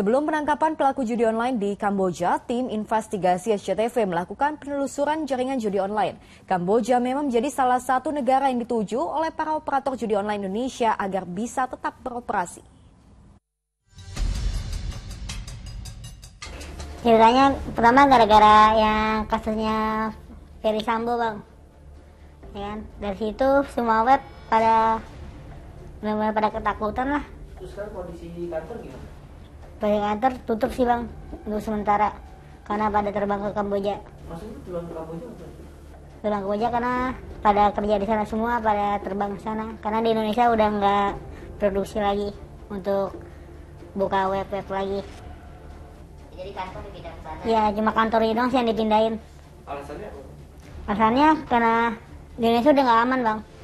Sebelum penangkapan pelaku judi online di Kamboja, tim investigasi SCTV melakukan penelusuran jaringan judi online. Kamboja memang menjadi salah satu negara yang dituju oleh para operator judi online Indonesia agar bisa tetap beroperasi. Ceritanya pertama gara-gara yang kasusnya Ferry Sambo bang, ya kan? Dari situ semua web pada memang pada ketakutan lah. Terus sekarang kondisi kantor gimana? Banyak kantor tutup sih bang untuk sementara karena pada terbang ke Kamboja. Maksudnya terbang ke Kamboja? Terbang ke Kamboja karena pada kerja di sana semua pada terbang ke sana karena di Indonesia udah nggak produksi lagi untuk buka web web lagi. Jadi kantor dipindah ke sana? Iya cuma kantor itu sih yang dipindahin. Alasannya? Alasannya karena di Indonesia udah nggak aman bang.